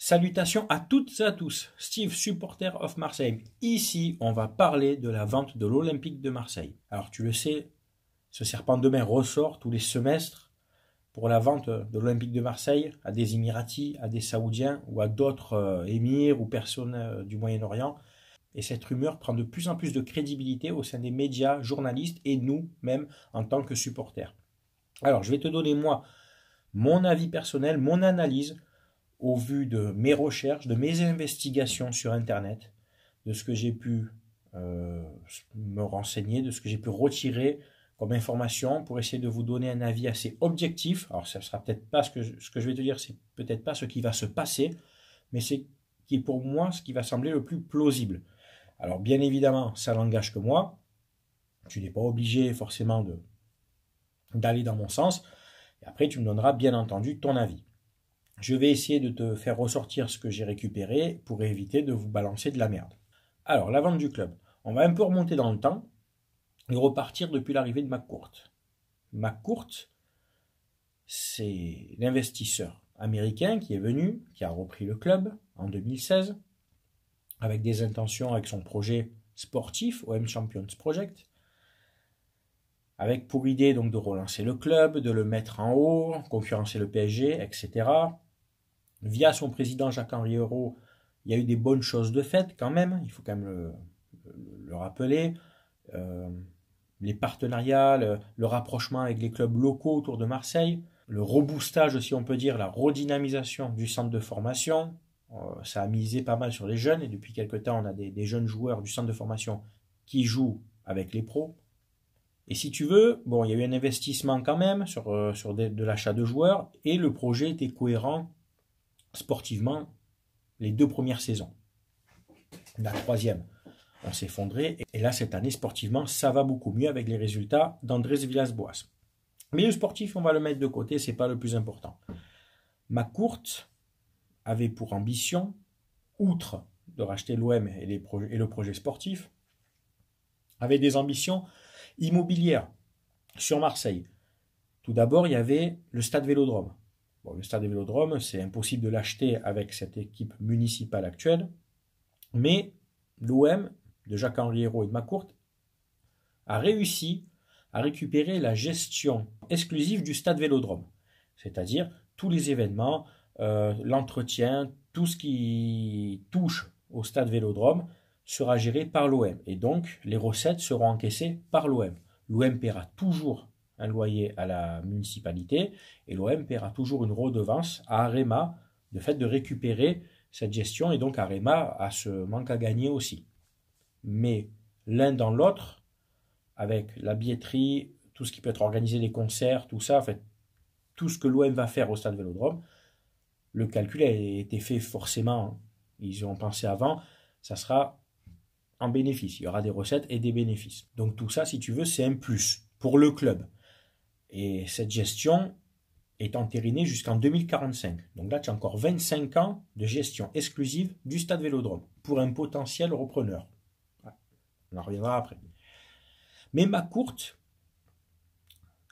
Salutations à toutes et à tous, Steve, supporter of Marseille. Ici, on va parler de la vente de l'Olympique de Marseille. Alors tu le sais, ce serpent de mer ressort tous les semestres pour la vente de l'Olympique de Marseille à des Émiratis, à des Saoudiens ou à d'autres euh, émirs ou personnes euh, du Moyen-Orient. Et cette rumeur prend de plus en plus de crédibilité au sein des médias, journalistes et nous-mêmes en tant que supporters. Alors je vais te donner moi mon avis personnel, mon analyse au vu de mes recherches, de mes investigations sur Internet, de ce que j'ai pu euh, me renseigner, de ce que j'ai pu retirer comme information pour essayer de vous donner un avis assez objectif. Alors, ça sera peut-être pas ce que, je, ce que je vais te dire, c'est peut-être pas ce qui va se passer, mais c'est qui est pour moi ce qui va sembler le plus plausible. Alors, bien évidemment, ça n'engage que moi. Tu n'es pas obligé forcément d'aller dans mon sens. Et après, tu me donneras bien entendu ton avis. Je vais essayer de te faire ressortir ce que j'ai récupéré pour éviter de vous balancer de la merde. Alors, la vente du club. On va un peu remonter dans le temps et repartir depuis l'arrivée de McCourt. McCourt, c'est l'investisseur américain qui est venu, qui a repris le club en 2016, avec des intentions, avec son projet sportif, OM Champions Project, avec pour idée donc de relancer le club, de le mettre en haut, concurrencer le PSG, etc via son président Jacques-Henri Hérault, il y a eu des bonnes choses de fait quand même, il faut quand même le, rappeler. Euh, les partenariats, le, rapprochement avec les clubs locaux autour de Marseille, le reboostage, si on peut dire, la redynamisation du centre de formation. Euh, ça a misé pas mal sur les jeunes et depuis quelque temps, on a des, jeunes joueurs du centre de formation qui jouent avec les pros. Et si tu veux, bon, il y a eu un investissement quand même sur, euh, de l'achat de joueurs et le projet était cohérent sportivement les deux premières saisons. La troisième, on s'est Et là, cette année, sportivement, ça va beaucoup mieux avec les résultats d'Andrés Villas-Boas. Mais le sportif, on va le mettre de côté, c'est pas le plus important. Macourt avait pour ambition, outre de racheter l'OM et, et le projet sportif, avait des ambitions immobilières sur Marseille. Tout d'abord, il y avait le stade Vélodrome le stade Vélodrome, c'est impossible de l'acheter avec cette équipe municipale actuelle, mais l'OM de Jacques-Henri et de Macourt, a réussi à récupérer la gestion exclusive du stade Vélodrome, c'est-à-dire tous les événements, euh, l'entretien, tout ce qui touche au stade Vélodrome sera géré par l'OM et donc les recettes seront encaissées par l'OM. L'OM paiera toujours un loyer à la municipalité et l'OM paiera toujours une redevance à Arema de fait de récupérer cette gestion et donc Arema a ce manque à gagner aussi. Mais l'un dans l'autre, avec la billetterie, tout ce qui peut être organisé, les concerts, tout ça, en fait, tout ce que l'OM va faire au stade Vélodrome, le calcul a été fait forcément, ils ont pensé avant, ça sera en bénéfice, il y aura des recettes et des bénéfices. Donc tout ça, si tu veux, c'est un plus pour le club. Et cette gestion est entérinée jusqu'en 2045. Donc là, tu as encore 25 ans de gestion exclusive du stade Vélodrome pour un potentiel repreneur. On en reviendra après. Mais ma courte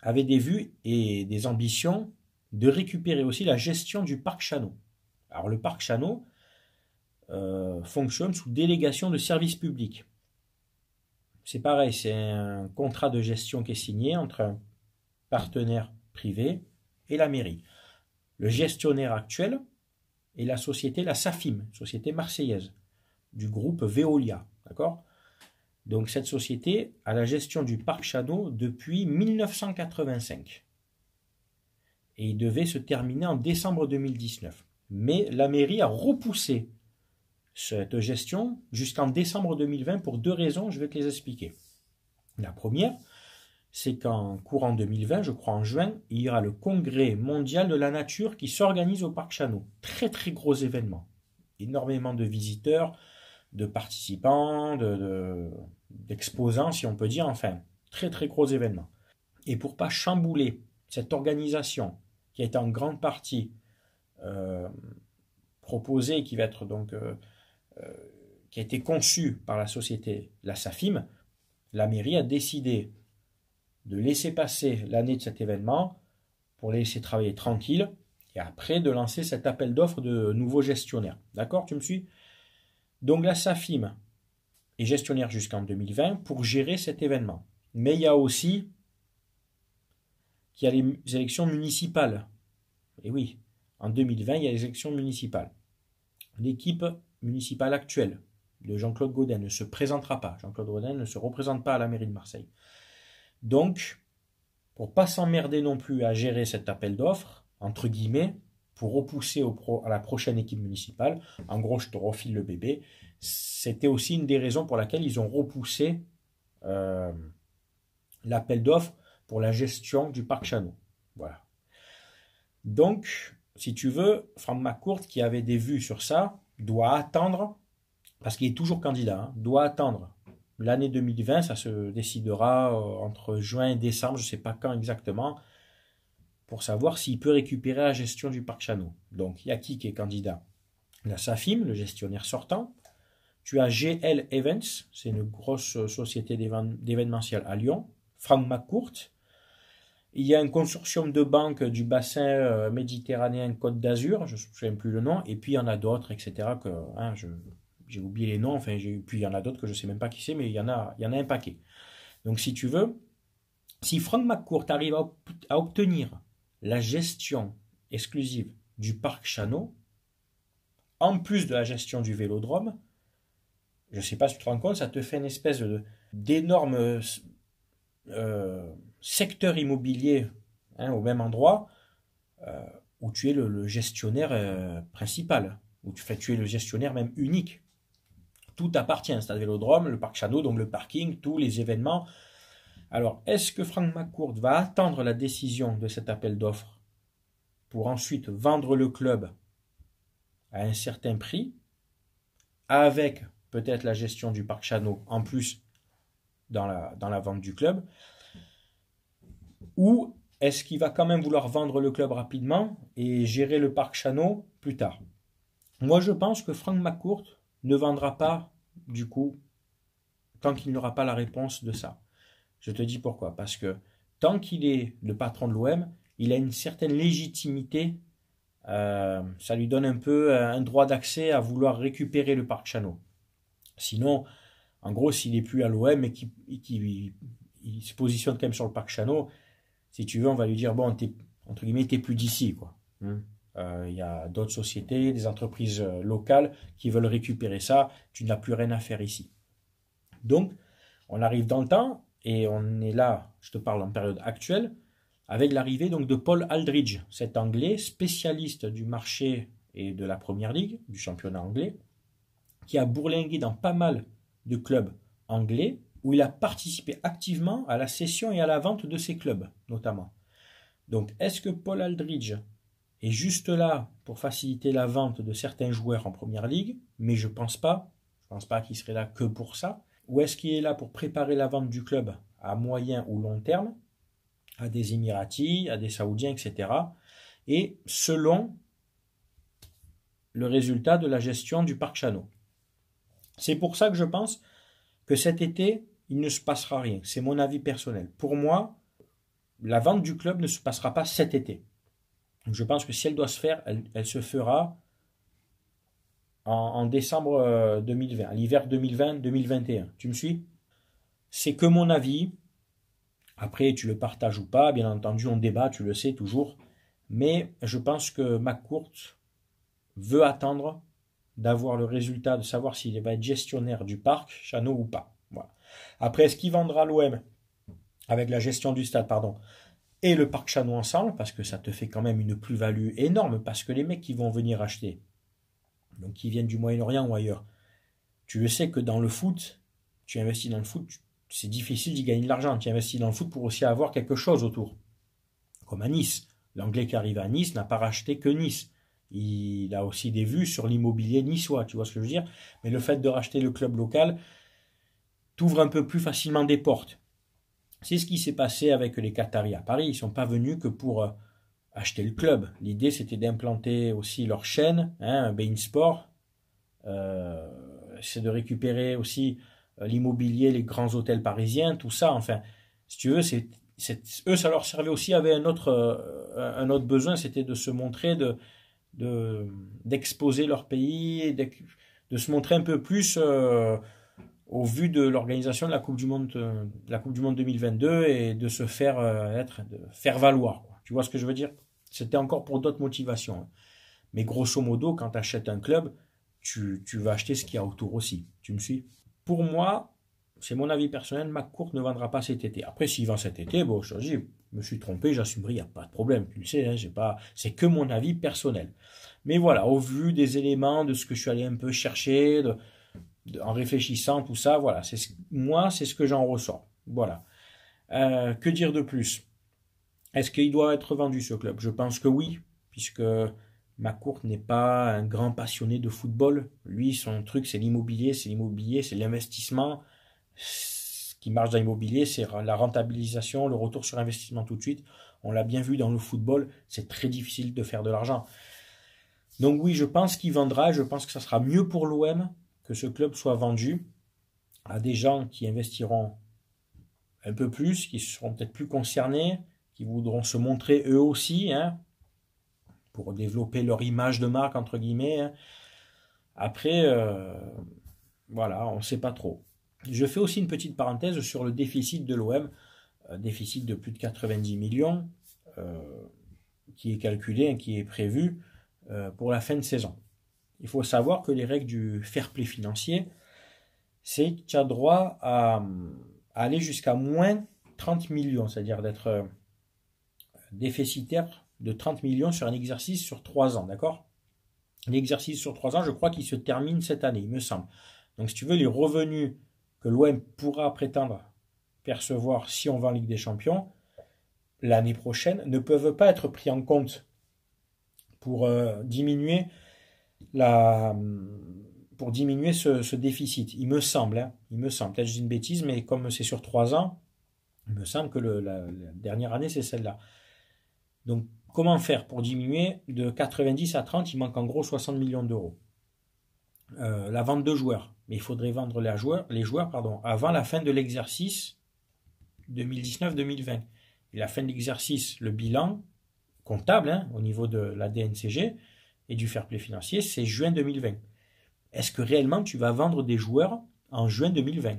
avait des vues et des ambitions de récupérer aussi la gestion du parc Chano. Alors le parc Chano euh, fonctionne sous délégation de services publics C'est pareil, c'est un contrat de gestion qui est signé entre un partenaire privé et la mairie. Le gestionnaire actuel est la société La Safim, société marseillaise, du groupe Veolia. D'accord Donc cette société a la gestion du parc Château depuis 1985. Et il devait se terminer en décembre 2019. Mais la mairie a repoussé cette gestion jusqu'en décembre 2020 pour deux raisons, je vais te les expliquer. La première, c'est qu'en courant 2020, je crois en juin, il y aura le congrès mondial de la nature qui s'organise au parc Chano. Très très gros événement. Énormément de visiteurs, de participants, d'exposants de, d'exposants, si on peut dire, enfin, très très gros événement. Et pour pas chambouler cette organisation qui est en grande partie euh, proposée, qui va être donc euh, euh, qui a été conçue par la société la SAFIM, la mairie a décidé de laisser passer l'année de cet événement pour les laisser travailler tranquille et après de lancer cet appel d'offres de nouveaux gestionnaires. D'accord Tu me suis Donc la SAFIM est gestionnaire jusqu'en 2020 pour gérer cet événement. Mais il y a aussi qu'il y a les élections municipales. Et oui, en 2020, il y a les élections municipales. L'équipe municipale actuelle de Jean-Claude Gaudin ne se présentera pas. Jean-Claude Gaudin ne se représente pas à la mairie de Marseille. Donc, pour pas s'emmerder non plus à gérer cet appel d'offres, entre guillemets, pour repousser à la prochaine équipe municipale, en gros, je te refile le bébé, c'était aussi une des raisons pour laquelle ils ont repoussé euh, l'appel d'offres pour la gestion du parc Chano. Voilà. Donc, si tu veux, Franck McCourt, qui avait des vues sur ça, doit attendre, parce qu'il est toujours candidat, hein, doit attendre L'année 2020, ça se décidera euh, entre juin et décembre, je ne sais pas quand exactement, pour savoir s'il peut récupérer la gestion du parc Chano. Donc, il y a qui qui est candidat La SAFIM, le gestionnaire sortant. Tu as GL Events, c'est une grosse euh, société d'événementiel à Lyon. Franck McCourt. Il y a un consortium de banques du bassin euh, méditerranéen Côte d'Azur, je ne souviens plus le nom. Et puis, il y en a d'autres, etc., hein, je j'ai oublié les noms, enfin, puis il y en a d'autres que je ne sais même pas qui c'est, mais il y, en a, il y en a un paquet. Donc si tu veux, si Frank McCourt arrive à, obtenir la gestion exclusive du parc Chano, en plus de la gestion du vélodrome, je ne sais pas si tu te rends compte, ça te fait une espèce d'énorme euh, secteur immobilier hein, au même endroit euh, où tu es le, gestionnaire euh, principal, où tu, tu es le gestionnaire même unique tout appartient, stade Vélodrome, le parc Chano, donc le parking, tous les événements. Alors, est-ce que Franck McCourt va attendre la décision de cet appel d'offres pour ensuite vendre le club à un certain prix, avec peut-être la gestion du parc Chano en plus dans la, dans la vente du club, ou est-ce qu'il va quand même vouloir vendre le club rapidement et gérer le parc Chano plus tard Moi, je pense que Franck McCourt ne vendra pas, du coup, tant qu'il n'aura pas la réponse de ça. Je te dis pourquoi. Parce que tant qu'il est le patron de l'OM, il a une certaine légitimité. Euh, ça lui donne un peu euh, un droit d'accès à vouloir récupérer le parc Chano. Sinon, en gros, s'il n'est plus à l'OM et qu'il se positionne quand même sur le parc Chano, si tu veux, on va lui dire bon, tu entre plus d'ici, quoi. Mmh. Euh, il y a d'autres sociétés, des entreprises euh, locales qui veulent récupérer ça. Tu n'as plus rien à faire ici. Donc, on arrive dans le temps et on est là, je te parle en période actuelle, avec l'arrivée donc de Paul Aldridge, cet Anglais spécialiste du marché et de la Première Ligue, du championnat anglais, qui a bourlingué dans pas mal de clubs anglais où il a participé activement à la cession et à la vente de ces clubs, notamment. Donc, est-ce que Paul Aldridge est juste là pour faciliter la vente de certains joueurs en première ligue, mais je pense pas, je pense pas qu'il serait là que pour ça. Ou est-ce qu'il est là pour préparer la vente du club à moyen ou long terme, à des Émiratis, à des Saoudiens, etc. Et selon le résultat de la gestion du parc Chano. C'est pour ça que je pense que cet été, il ne se passera rien. C'est mon avis personnel. Pour moi, la vente du club ne se passera pas cet été je pense que si elle doit se faire, elle, se fera en, décembre 2020, euh, l'hiver 2020-2021. Tu me suis C'est que mon avis. Après, tu le partages ou pas, bien entendu, on débat, tu le sais toujours. Mais je pense que McCourt veut attendre d'avoir le résultat, de savoir s'il va être gestionnaire du parc, Chano ou pas. Après, est-ce qu'il vendra l'OM avec la gestion du stade, pardon et le parc Chanois ensemble, parce que ça te fait quand même une plus-value énorme, parce que les mecs qui vont venir acheter, donc qui viennent du Moyen-Orient ou ailleurs, tu sais que dans le foot, tu investis dans le foot, c'est difficile d'y gagner de l'argent. Tu investis dans le foot pour aussi avoir quelque chose autour. Comme à Nice. L'anglais qui arrive à Nice n'a pas racheté que Nice. Il a aussi des vues sur l'immobilier niçois, tu vois ce que je veux dire Mais le fait de racheter le club local t'ouvre un peu plus facilement des portes. C'est ce qui s'est passé avec les Qataris à Paris. Ils ne sont pas venus que pour euh, acheter le club. L'idée, c'était d'implanter aussi leur chaîne, hein, Bein Sport. Euh, c'est de récupérer aussi euh, l'immobilier, les grands hôtels parisiens, tout ça. Enfin, si tu veux, c'est, eux, ça leur servait aussi, avait un autre, un autre besoin, c'était de se montrer, de, d'exposer leur pays, de, de, se montrer un peu plus au vu de l'organisation de la Coupe du Monde, euh, de la Coupe du Monde 2022 et de se faire euh, être, de faire valoir. Tu vois ce que je veux dire C'était encore pour d'autres motivations. Hein. Mais grosso modo, quand tu achètes un club, tu, tu vas acheter ce qu'il y a autour aussi. Tu me suis Pour moi, c'est mon avis personnel, McCourt ne vendra pas cet été. Après, s'il vend cet été, bon, je me suis trompé, j'assumerai, il n'y a pas de problème. Tu le sais, hein, pas, c'est que mon avis personnel. Mais voilà, au vu des éléments, de ce que je suis allé un peu chercher, de, en réfléchissant, tout ça, voilà. C'est moi, c'est ce que j'en ressens. Voilà. Euh, que dire de plus Est-ce qu'il doit être vendu ce club Je pense que oui, puisque Macourt n'est pas un grand passionné de football. Lui, son truc, c'est l'immobilier, c'est l'immobilier, c'est l'investissement. Ce qui marche dans l'immobilier, c'est la rentabilisation, le retour sur investissement tout de suite. On l'a bien vu dans le football, c'est très difficile de faire de l'argent. Donc oui, je pense qu'il vendra, je pense que ça sera mieux pour l'OM que ce club soit vendu à des gens qui investiront un peu plus, qui seront peut-être plus concernés, qui voudront se montrer eux aussi, hein, pour développer leur image de marque, entre guillemets. Hein. Après, euh, voilà, on ne sait pas trop. Je fais aussi une petite parenthèse sur le déficit de l'OM, déficit de plus de 90 millions, euh, qui est calculé, hein, qui est prévu euh, pour la fin de saison. Il faut savoir que les règles du fair play financier, c'est que tu as droit à, aller jusqu'à moins 30 millions, c'est-à-dire d'être euh, déficitaire de 30 millions sur un exercice sur 3 ans, d'accord L'exercice sur 3 ans, je crois qu'il se termine cette année, il me semble. Donc si tu veux, les revenus que l'OM pourra prétendre percevoir si on va en Ligue des Champions l'année prochaine ne peuvent pas être pris en compte pour euh, diminuer la, pour diminuer ce, déficit. Il me semble, hein. il me semble, peut-être je une bêtise, mais comme c'est sur trois ans, il me semble que la, dernière année, c'est celle-là. Donc, comment faire pour diminuer de 90 à 30 Il manque en gros 60 millions d'euros. Euh, la vente de joueurs, mais il faudrait vendre les joueurs, les joueurs pardon, avant la fin de l'exercice 2019-2020. Et la fin de l'exercice, le bilan comptable hein, au niveau de la DNCG, et du fair play financier, c'est juin 2020. Est-ce que réellement tu vas vendre des joueurs en juin 2020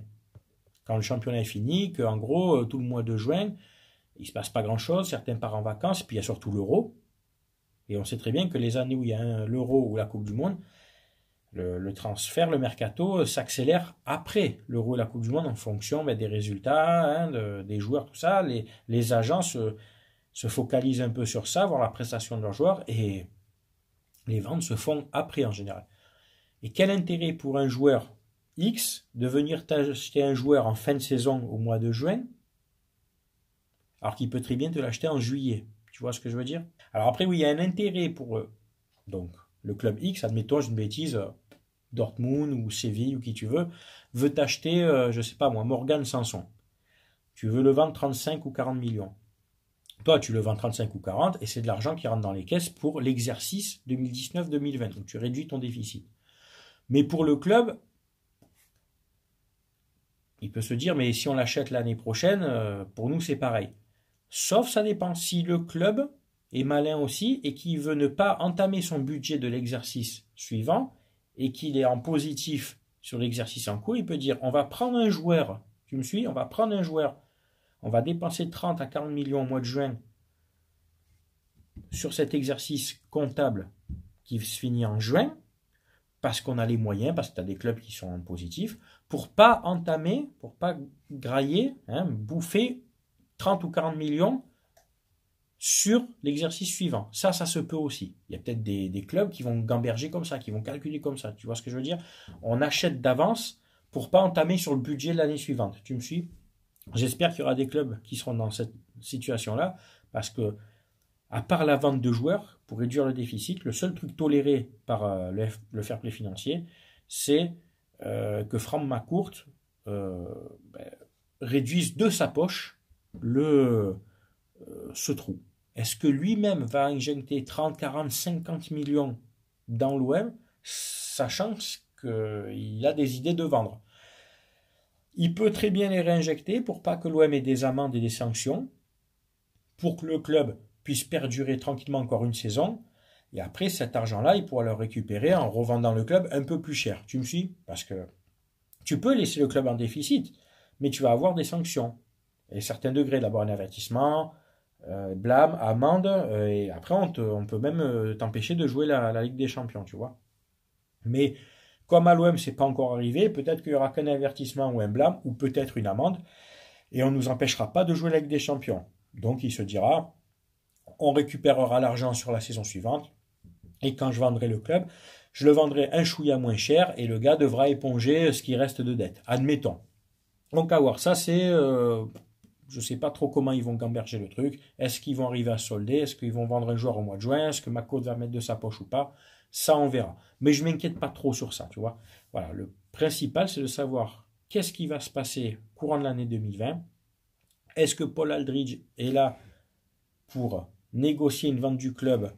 Quand le championnat est fini, qu'en gros, euh, tout le mois de juin, il ne se passe pas grand-chose, certains partent en vacances, puis il y a surtout l'euro. Et on sait très bien que les années où il y a l'euro ou la Coupe du Monde, le, transfert, le mercato euh, s'accélère après l'euro et la Coupe du Monde en fonction ben, des résultats, hein, des joueurs, tout ça. Les, agents se, se focalisent un peu sur ça, voir la prestation de leurs joueurs et les ventes se font après en général. Et quel intérêt pour un joueur X de venir t'acheter un joueur en fin de saison au mois de juin, alors qu'il peut très bien te l'acheter en juillet Tu vois ce que je veux dire Alors après, oui, il y a un intérêt pour eux. Donc, le club X, admettons, j'ai une bêtise, euh, Dortmund ou Séville ou qui tu veux, veut t'acheter, euh, je ne sais pas moi, Morgan Sanson. Tu veux le vendre 35 ou 40 millions. Toi, tu le vends 35 ou 40 et c'est de l'argent qui rentre dans les caisses pour l'exercice 2019-2020. Donc tu réduis ton déficit. Mais pour le club, il peut se dire, mais si on l'achète l'année prochaine, euh, pour nous c'est pareil. Sauf ça dépend. Si le club est malin aussi et qui veut ne pas entamer son budget de l'exercice suivant et qu'il est en positif sur l'exercice en cours, il peut dire on va prendre un joueur, tu me suis, on va prendre un joueur on va dépenser 30 à 40 millions au mois de juin sur cet exercice comptable qui se finit en juin, parce qu'on a les moyens, parce que tu as des clubs qui sont en positif, pour pas entamer, pour pas grailler, hein, bouffer 30 ou 40 millions sur l'exercice suivant. Ça, ça se peut aussi. Il y a peut-être des, clubs qui vont gamberger comme ça, qui vont calculer comme ça. Tu vois ce que je veux dire On achète d'avance pour pas entamer sur le budget de l'année suivante. Tu me suis J'espère qu'il y aura des clubs qui seront dans cette situation-là, parce que, à part la vente de joueurs, pour réduire le déficit, le seul truc toléré par euh, le, fair play financier, c'est euh, que Franck McCourt euh, ben, réduise de sa poche ce trou. Est-ce que lui-même va injecter 30, 40, 50 millions dans l'OM, sachant qu'il a des idées de vendre il peut très bien les réinjecter pour pas que l'OM ait des amendes et des sanctions, pour que le club puisse perdurer tranquillement encore une saison. Et après, cet argent-là, il pourra le récupérer en revendant le club un peu plus cher. Tu me suis Parce que tu peux laisser le club en déficit, mais tu vas avoir des sanctions. Et certains degrés, d'abord un avertissement, euh, blâme, amende, euh, et après on, on peut même euh, t'empêcher de jouer la, la Ligue des Champions, tu vois. Mais comme à l'OM, c'est pas encore arrivé, peut-être qu'il y aura qu'un avertissement ou un blâme, ou peut-être une amende, et on ne nous empêchera pas de jouer la Ligue des Champions. Donc il se dira, on récupérera l'argent sur la saison suivante, et quand je vendrai le club, je le vendrai un chouïa moins cher, et le gars devra éponger ce qui reste de dette, admettons. Donc à voir, ça c'est... Euh, je ne sais pas trop comment ils vont gamberger le truc. Est-ce qu'ils vont arriver à solder Est-ce qu'ils vont vendre un joueur au mois de juin Est-ce que Maco va mettre de sa poche ou pas ça, on verra. Mais je m'inquiète pas trop sur ça, tu vois. Voilà, le principal, c'est de savoir qu'est-ce qui va se passer courant de l'année 2020. Est-ce que Paul Aldridge est là pour négocier une vente du club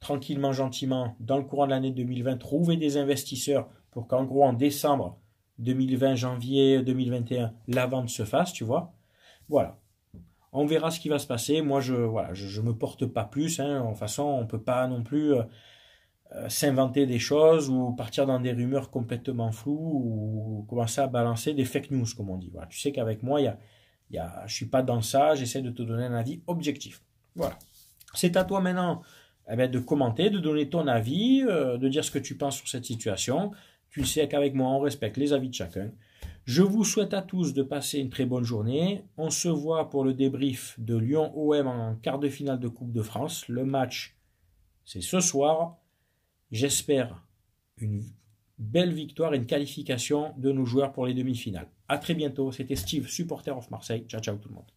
tranquillement, gentiment, dans le courant de l'année 2020, trouver des investisseurs pour qu'en gros, en décembre 2020, janvier 2021, la vente se fasse, tu vois. Voilà. On verra ce qui va se passer. Moi, je ne je, me porte pas plus. Hein. En façon, on peut pas non plus. Euh, euh, s'inventer des choses ou partir dans des rumeurs complètement floues ou commencer à balancer des fake news, comme on dit. Tu sais qu'avec moi, y a, je ne suis pas dans ça, j'essaie de te donner un avis objectif. Voilà. C'est à toi maintenant eh ben, de commenter, de donner ton avis, euh, de dire ce que tu penses sur cette situation. Tu sais qu'avec moi, on respecte les avis de chacun. Je vous souhaite à tous de passer une très bonne journée. On se voit pour le débrief de Lyon-OM en quart de finale de Coupe de France. Le match, c'est ce soir j'espère une belle victoire et une qualification de nos joueurs pour les demi-finales. À très bientôt. C'était Steve, supporter of Marseille. Ciao, ciao tout le monde.